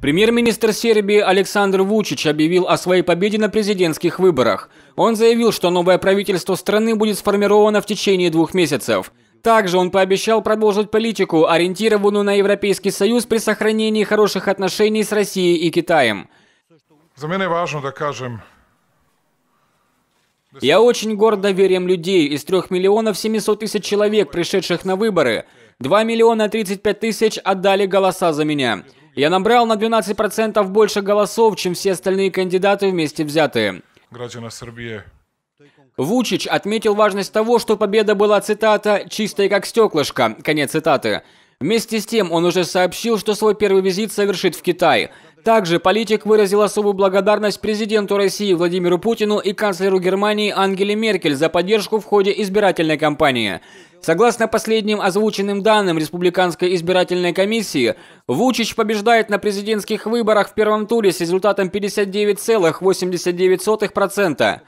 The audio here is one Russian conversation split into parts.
Премьер-министр Сербии Александр Вучич объявил о своей победе на президентских выборах. Он заявил, что новое правительство страны будет сформировано в течение двух месяцев. Также он пообещал продолжить политику, ориентированную на Европейский Союз при сохранении хороших отношений с Россией и Китаем. За меня важно, докажем. я очень горд доверием людей из 3 миллионов 700 тысяч человек, пришедших на выборы. 2 миллиона 35 тысяч отдали голоса за меня. Я набрал на 12% больше голосов, чем все остальные кандидаты вместе взятые. Граждане Сербии. Вучич отметил важность того, что победа была, цитата, «чистая как стеклышко», конец цитаты. Вместе с тем он уже сообщил, что свой первый визит совершит в Китай. Также политик выразил особую благодарность президенту России Владимиру Путину и канцлеру Германии Ангеле Меркель за поддержку в ходе избирательной кампании. Согласно последним озвученным данным Республиканской избирательной комиссии, Вучич побеждает на президентских выборах в первом туре с результатом 59,89%.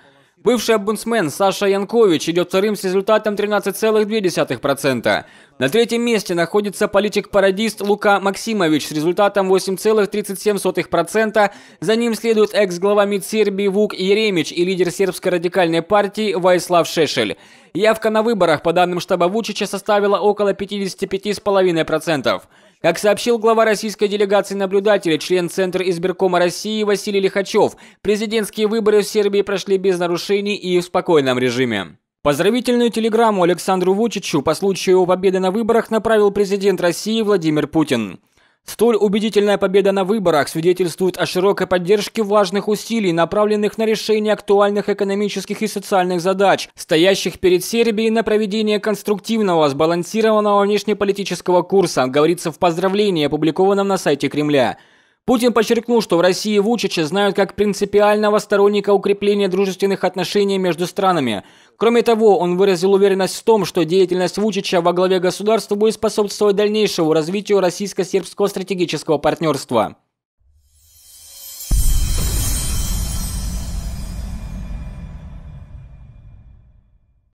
Бывший обунсмен Саша Янкович идет вторым с результатом 13,2%. На третьем месте находится политик-пародист Лука Максимович с результатом 8,37%. За ним следует экс-глава МИД Сербии Вук Еремич и лидер сербской радикальной партии Вайслав Шешель. Явка на выборах, по данным штаба Вучича, составила около 55,5%. Как сообщил глава российской делегации наблюдателя, член Центра избиркома России Василий Лихачев, президентские выборы в Сербии прошли без нарушений и в спокойном режиме. Поздравительную телеграмму Александру Вучичу по случаю его победы на выборах направил президент России Владимир Путин. Столь убедительная победа на выборах свидетельствует о широкой поддержке важных усилий, направленных на решение актуальных экономических и социальных задач, стоящих перед Сербией на проведение конструктивного, сбалансированного внешнеполитического курса, говорится в поздравлении, опубликованном на сайте Кремля. Путин подчеркнул, что в России Вучича знают как принципиального сторонника укрепления дружественных отношений между странами. Кроме того, он выразил уверенность в том, что деятельность Вучича во главе государства будет способствовать дальнейшему развитию российско-сербского стратегического партнерства.